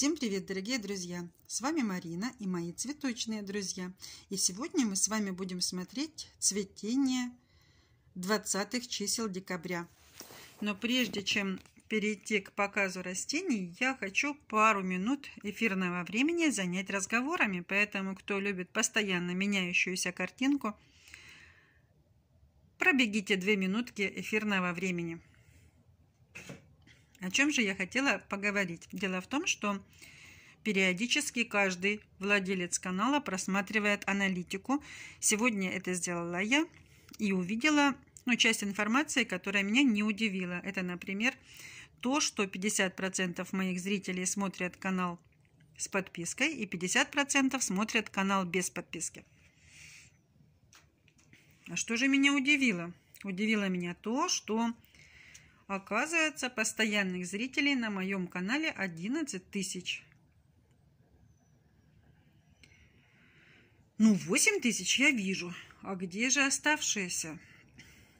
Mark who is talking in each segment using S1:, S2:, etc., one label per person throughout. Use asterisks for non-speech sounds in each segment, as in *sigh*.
S1: Всем привет, дорогие друзья! С вами Марина и мои цветочные друзья. И сегодня мы с вами будем смотреть цветение 20 чисел декабря. Но прежде чем перейти к показу растений, я хочу пару минут эфирного времени занять разговорами. Поэтому, кто любит постоянно меняющуюся картинку, пробегите две минутки эфирного времени. О чем же я хотела поговорить? Дело в том, что периодически каждый владелец канала просматривает аналитику. Сегодня это сделала я и увидела ну, часть информации, которая меня не удивила. Это, например, то, что 50% моих зрителей смотрят канал с подпиской и 50% смотрят канал без подписки. А что же меня удивило? Удивило меня то, что Оказывается, постоянных зрителей на моем канале 11 тысяч. Ну, 8 тысяч я вижу. А где же оставшиеся?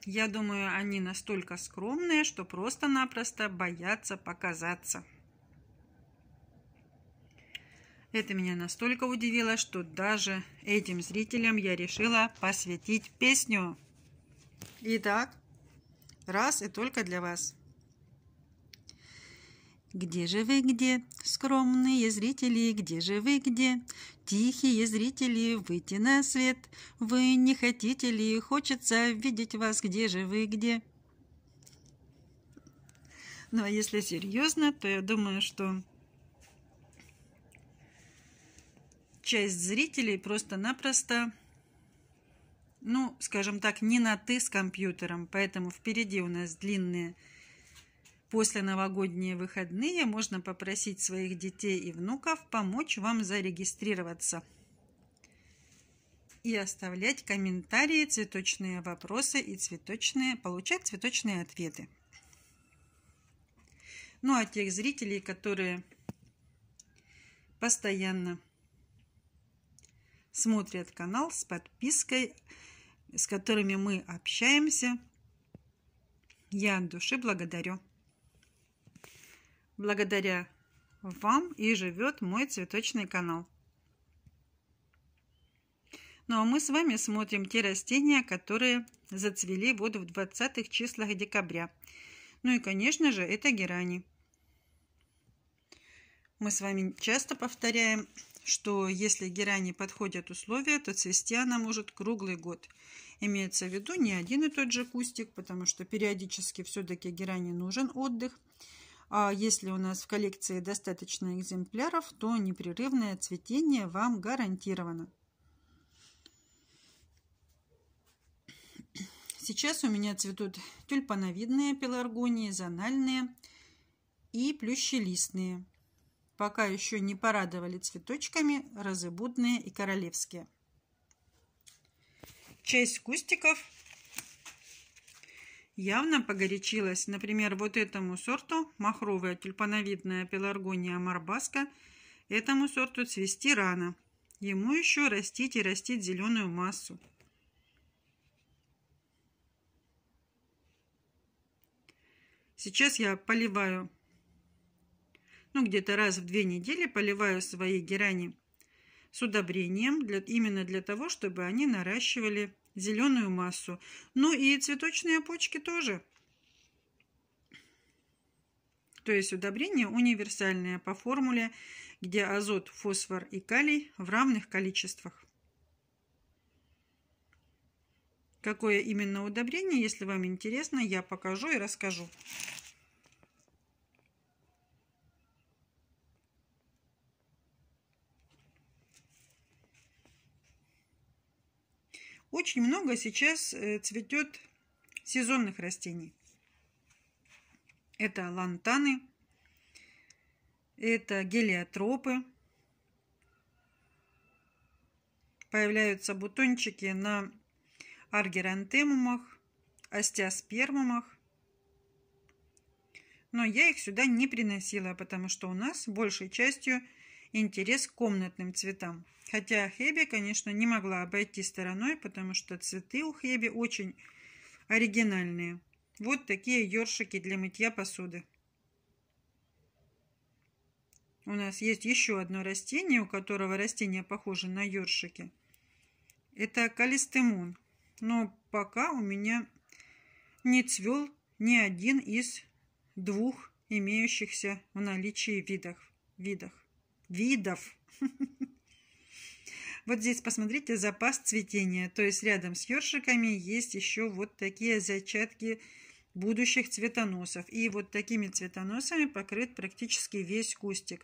S1: Я думаю, они настолько скромные, что просто-напросто боятся показаться. Это меня настолько удивило, что даже этим зрителям я решила посвятить песню. Итак, раз и только для вас. Где же вы где, скромные зрители, где же вы где? Тихие зрители, выйти на свет. Вы не хотите ли, хочется видеть вас, где же вы где? Ну а если серьезно, то я думаю, что часть зрителей просто-напросто ну, скажем так, не на «ты» с компьютером, поэтому впереди у нас длинные после новогодние выходные. Можно попросить своих детей и внуков помочь вам зарегистрироваться и оставлять комментарии, цветочные вопросы и цветочные, получать цветочные ответы. Ну а тех зрителей, которые постоянно смотрят канал с подпиской, с которыми мы общаемся, я от души благодарю. Благодаря вам и живет мой цветочный канал. Ну а мы с вами смотрим те растения, которые зацвели вот в 20 числах декабря. Ну и, конечно же, это герани. Мы с вами часто повторяем что если герани подходят условия, то цвести она может круглый год. Имеется в виду не один и тот же кустик, потому что периодически все-таки герани нужен отдых. А если у нас в коллекции достаточно экземпляров, то непрерывное цветение вам гарантировано. Сейчас у меня цветут тюльпановидные пеларгонии, зональные и плющелистные пока еще не порадовали цветочками разыбудные и королевские. Часть кустиков явно погорячилась. Например, вот этому сорту, махровая тюльпановидная пеларгония марбаска, этому сорту цвести рано. Ему еще растить и растить зеленую массу. Сейчас я поливаю ну, где-то раз в две недели поливаю свои герани с удобрением, для, именно для того, чтобы они наращивали зеленую массу. Ну и цветочные почки тоже. То есть удобрение универсальное по формуле, где азот, фосфор и калий в равных количествах. Какое именно удобрение, если вам интересно, я покажу и расскажу. Очень много сейчас э, цветет сезонных растений. Это лантаны, это гелиотропы. Появляются бутончики на аргерантемумах, остеоспермумах. Но я их сюда не приносила, потому что у нас большей частью интерес к комнатным цветам. Хотя Хеби, конечно, не могла обойти стороной, потому что цветы у Хеби очень оригинальные. Вот такие ёршики для мытья посуды. У нас есть еще одно растение, у которого растение похоже на ёршики. Это калистемон. Но пока у меня не цвел ни один из двух имеющихся в наличии видах. видах видов. *laughs* Вот здесь посмотрите запас цветения. То есть рядом с ёршиками есть еще вот такие зачатки будущих цветоносов. И вот такими цветоносами покрыт практически весь кустик.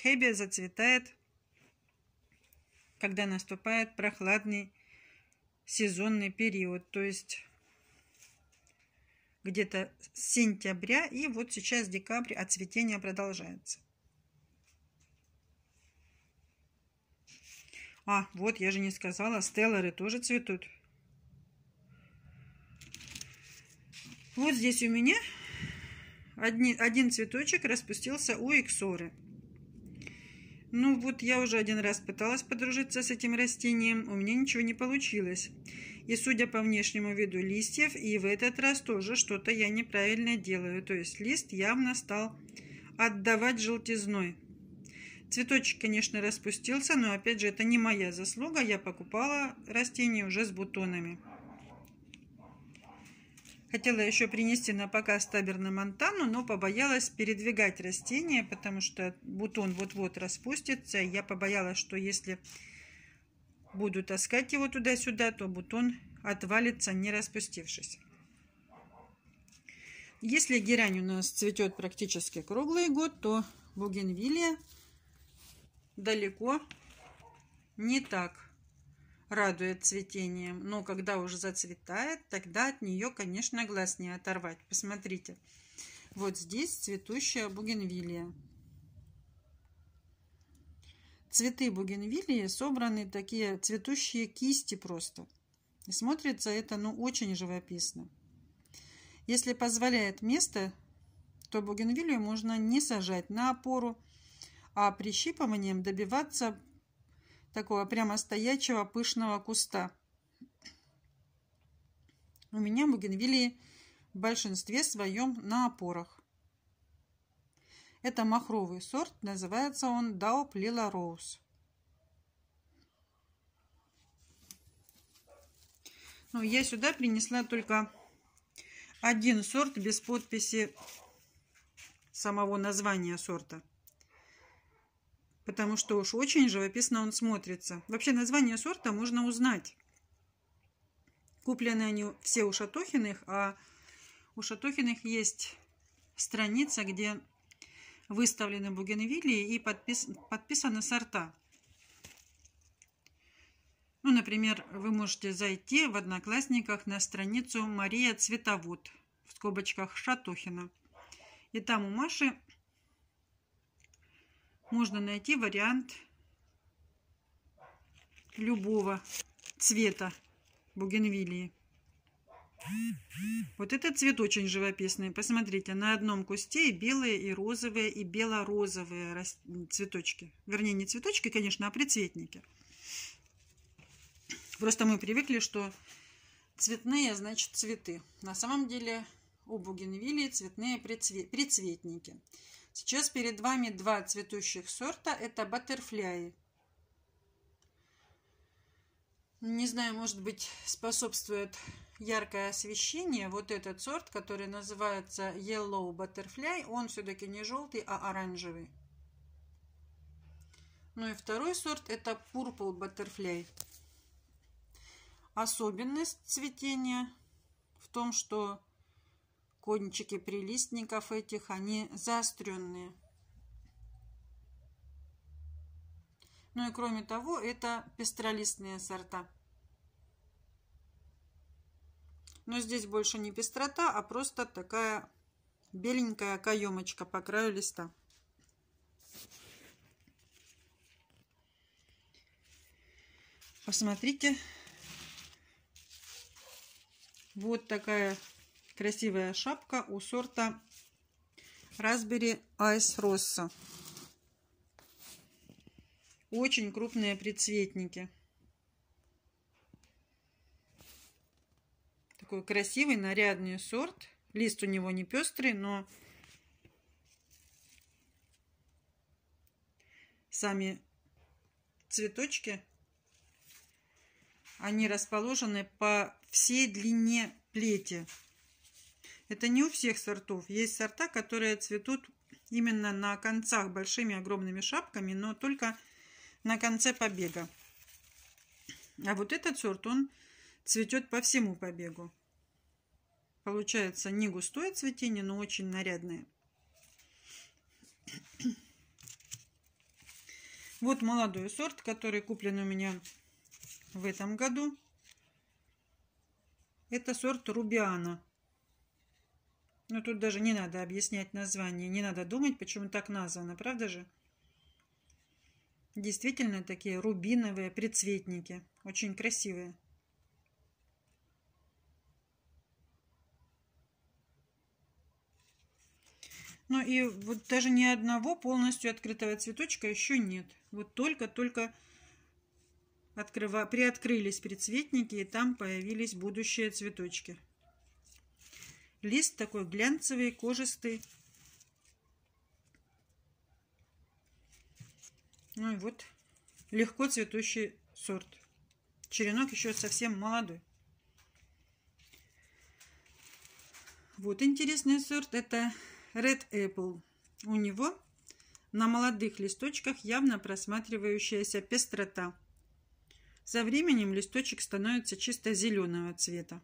S1: Хебия зацветает, когда наступает прохладный сезонный период. То есть где-то с сентября и вот сейчас декабрь, а цветение продолжается. А, вот, я же не сказала, стеллары тоже цветут. Вот здесь у меня одни, один цветочек распустился у иксоры. Ну вот я уже один раз пыталась подружиться с этим растением, у меня ничего не получилось. И судя по внешнему виду листьев, и в этот раз тоже что-то я неправильно делаю. То есть лист явно стал отдавать желтизной. Цветочек, конечно, распустился, но опять же это не моя заслуга. Я покупала растения уже с бутонами. Хотела еще принести на показ табер Монтану, но побоялась передвигать растение, потому что бутон вот-вот распустится. Я побоялась, что если буду таскать его туда-сюда, то бутон отвалится, не распустившись. Если герань у нас цветет практически круглый год, то бугенвилия далеко не так радует цветением. Но когда уже зацветает, тогда от нее, конечно, глаз не оторвать. Посмотрите. Вот здесь цветущая бугенвилия. Цветы бугенвилии собраны такие цветущие кисти просто. И смотрится это, ну, очень живописно. Если позволяет место, то бугенвилию можно не сажать на опору, а прищипыванием добиваться такого прямо стоячего пышного куста. У меня бугенвилии в большинстве своем на опорах. Это махровый сорт, называется он Дауп Лила Роуз. Но ну, я сюда принесла только один сорт без подписи самого названия сорта потому что уж очень живописно он смотрится. Вообще название сорта можно узнать. Куплены они все у Шатохиных, а у Шатохиных есть страница, где выставлены бугенвилии и подпис... подписаны сорта. Ну, например, вы можете зайти в Одноклассниках на страницу Мария Цветовод в скобочках Шатохина. И там у Маши можно найти вариант любого цвета бугенвилии. Вот этот цвет очень живописный. Посмотрите, на одном кусте и белые, и розовые, и бело-розовые цветочки. Вернее, не цветочки, конечно, а прицветники. Просто мы привыкли, что цветные, значит, цветы. На самом деле у бугенвилии цветные прицве... прицветники. Сейчас перед вами два цветущих сорта. Это баттерфляи. Не знаю, может быть, способствует яркое освещение. Вот этот сорт, который называется Yellow Butterfly, он все-таки не желтый, а оранжевый. Ну и второй сорт это Purple Butterfly. Особенность цветения в том, что Кончики прилистников этих, они заостренные. Ну и кроме того, это пестролистные сорта. Но здесь больше не пестрота, а просто такая беленькая каемочка по краю листа. Посмотрите. Вот такая Красивая шапка у сорта Raspberry Ice Rossa. Очень крупные предцветники. Такой красивый, нарядный сорт. Лист у него не пестрый, но сами цветочки, они расположены по всей длине плети. Это не у всех сортов. Есть сорта, которые цветут именно на концах большими огромными шапками, но только на конце побега. А вот этот сорт, он цветет по всему побегу. Получается не густое цветение, но очень нарядное. *coughs* Вот молодой сорт, который куплен у меня в этом году. Это сорт Рубиана. Ну, тут даже не надо объяснять название, не надо думать, почему так названо, правда же? Действительно такие рубиновые прицветники, очень красивые. Ну и вот даже ни одного полностью открытого цветочка еще нет. Вот только-только открыва... приоткрылись прицветники, и там появились будущие цветочки. Лист такой глянцевый, кожистый. Ну и вот легко цветущий сорт. Черенок еще совсем молодой. Вот интересный сорт. Это Red Apple. У него на молодых листочках явно просматривающаяся пестрота. Со временем листочек становится чисто зеленого цвета.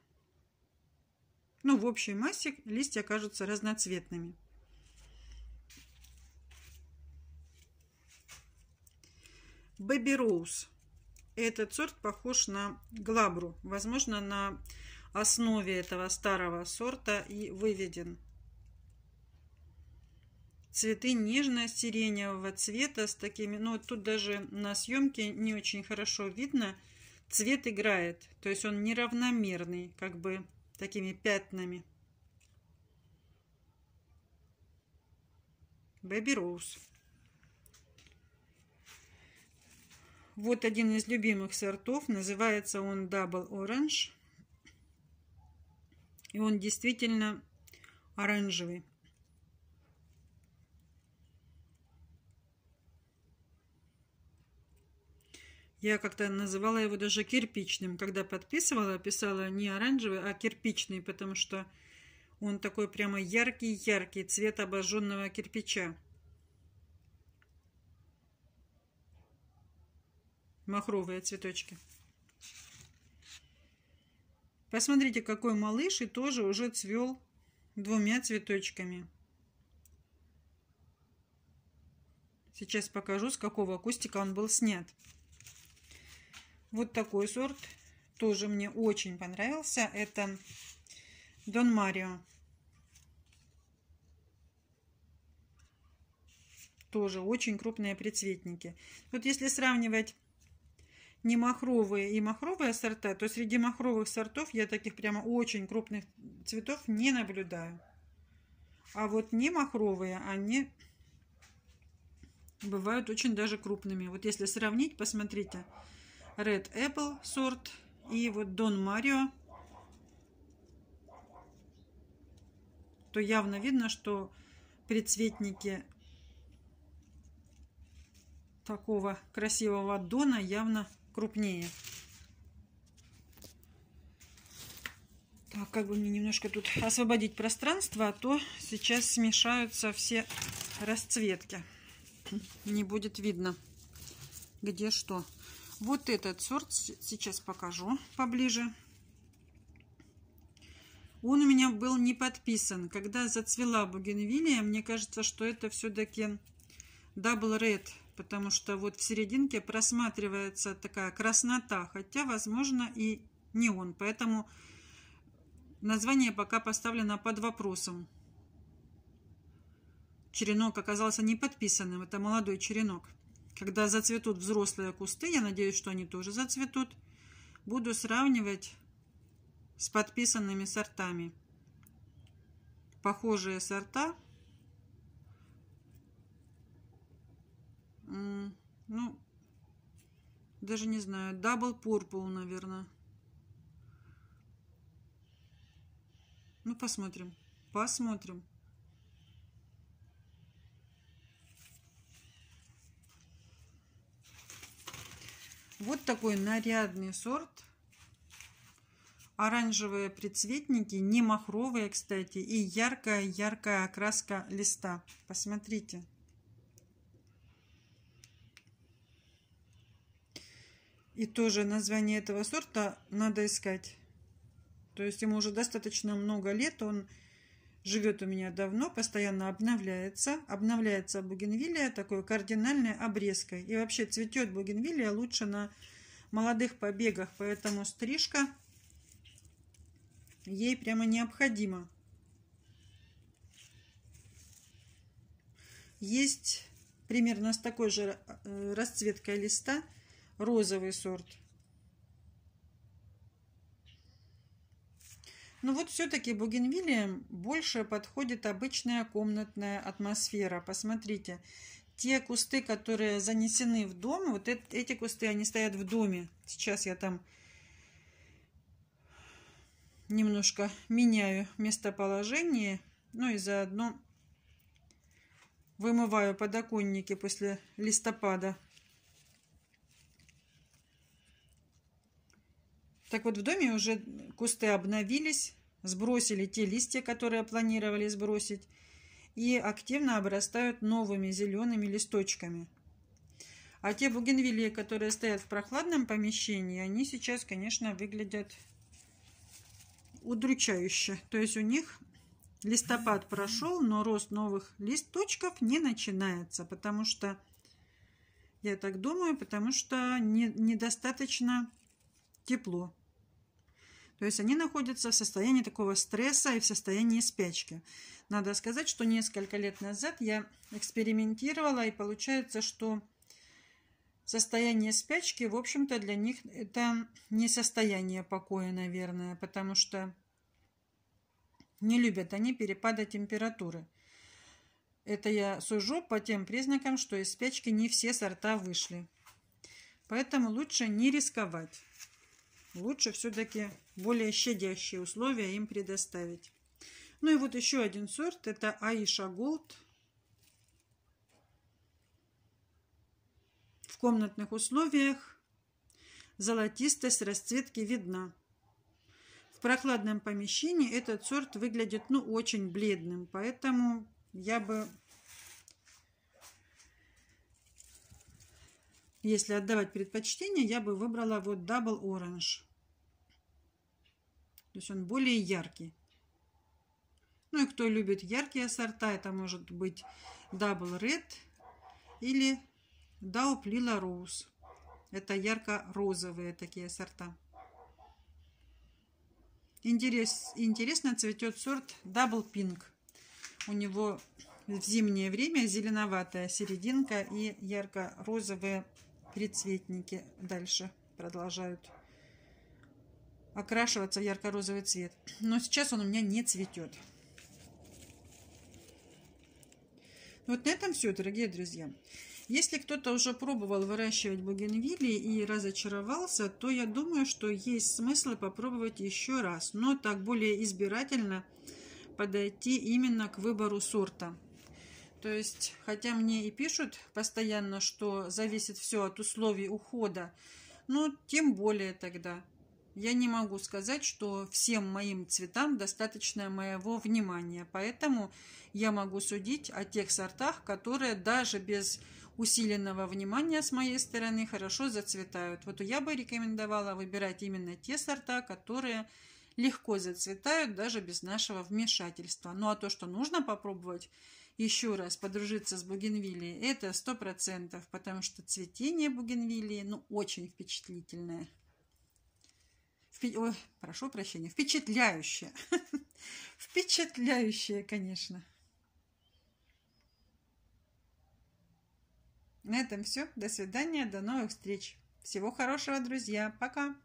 S1: Ну в общей массе листья окажутся разноцветными. Бэби Роуз. Этот сорт похож на глабру. Возможно, на основе этого старого сорта и выведен. Цветы нежно-сиреневого цвета с такими... Ну, тут даже на съемке не очень хорошо видно. Цвет играет, то есть он неравномерный, как бы такими пятнами. Baby Rose. Вот один из любимых сортов. Называется он Double Orange. И он действительно оранжевый. Я как-то называла его даже кирпичным. Когда подписывала, писала не оранжевый, а кирпичный, потому что он такой прямо яркий-яркий, цвет обожженного кирпича. Махровые цветочки. Посмотрите, какой малыш и тоже уже цвел двумя цветочками. Сейчас покажу, с какого кустика он был снят. Вот такой сорт тоже мне очень понравился. Это Дон Марио. Тоже очень крупные прицветники. Вот если сравнивать не махровые и махровые сорта, то среди махровых сортов я таких прямо очень крупных цветов не наблюдаю. А вот не махровые, они бывают очень даже крупными. Вот если сравнить, посмотрите, Red Apple сорт и вот Дон Марио, то явно видно, что предцветники такого красивого дона явно крупнее. Так, как бы мне немножко тут освободить пространство, а то сейчас смешаются все расцветки. *laughs* Не будет видно, где что. Вот этот сорт сейчас покажу поближе. Он у меня был не подписан. Когда зацвела бугенвилия, мне кажется, что это все-таки Double Red, потому что вот в серединке просматривается такая краснота, хотя, возможно, и не он. Поэтому название пока поставлено под вопросом. Черенок оказался не подписанным, это молодой черенок. Когда зацветут взрослые кусты, я надеюсь, что они тоже зацветут, буду сравнивать с подписанными сортами. Похожие сорта. Ну, даже не знаю. Дабл Пурпул, наверное. Ну, посмотрим. Посмотрим. Вот такой нарядный сорт. Оранжевые прицветники, не махровые, кстати, и яркая-яркая окраска листа. Посмотрите. И тоже название этого сорта надо искать. То есть ему уже достаточно много лет, он живет у меня давно, постоянно обновляется. Обновляется бугенвилия такой кардинальной обрезкой. И вообще цветет бугенвилия лучше на молодых побегах, поэтому стрижка ей прямо необходима. Есть примерно с такой же э, расцветкой листа розовый сорт – Ну вот все-таки бугенвиллиям больше подходит обычная комнатная атмосфера. Посмотрите, те кусты, которые занесены в дом, вот эти кусты, они стоят в доме. Сейчас я там немножко меняю местоположение. Ну и заодно вымываю подоконники после листопада. Так вот, в доме уже кусты обновились, сбросили те листья, которые планировали сбросить, и активно обрастают новыми зелеными листочками. А те бугенвилии, которые стоят в прохладном помещении, они сейчас, конечно, выглядят удручающе. То есть у них листопад прошел, но рост новых листочков не начинается, потому что, я так думаю, потому что не, недостаточно тепло. То есть они находятся в состоянии такого стресса и в состоянии спячки. Надо сказать, что несколько лет назад я экспериментировала, и получается, что состояние спячки, в общем-то, для них это не состояние покоя, наверное, потому что не любят они перепада температуры. Это я сужу по тем признакам, что из спячки не все сорта вышли. Поэтому лучше не рисковать лучше все-таки более щадящие условия им предоставить. Ну и вот еще один сорт, это Аиша Голд. В комнатных условиях золотистость расцветки видна. В прохладном помещении этот сорт выглядит ну очень бледным, поэтому я бы если отдавать предпочтение, я бы выбрала вот Double Orange. То есть он более яркий. Ну и кто любит яркие сорта, это может быть Double Red или Double Lila Rose. Это ярко-розовые такие сорта. Интерес, интересно цветет сорт Double Pink. У него в зимнее время зеленоватая серединка и ярко-розовые прицветники дальше продолжают окрашиваться ярко-розовый цвет. Но сейчас он у меня не цветет. Вот на этом все, дорогие друзья. Если кто-то уже пробовал выращивать бугенвилли и разочаровался, то я думаю, что есть смысл попробовать еще раз, но так более избирательно подойти именно к выбору сорта. То есть, хотя мне и пишут постоянно, что зависит все от условий ухода, но тем более тогда. Я не могу сказать, что всем моим цветам достаточно моего внимания, поэтому я могу судить о тех сортах, которые даже без усиленного внимания с моей стороны хорошо зацветают. Вот я бы рекомендовала выбирать именно те сорта, которые легко зацветают даже без нашего вмешательства. Ну а то, что нужно попробовать, еще раз подружиться с бугенвиллией, это сто процентов, потому что цветение бугенвиллии, ну, очень впечатлительное. Впе... Ой, прошу прощения, впечатляющее. *laughs* Впечатляющее, конечно. На этом все. До свидания, до новых встреч. Всего хорошего, друзья. Пока.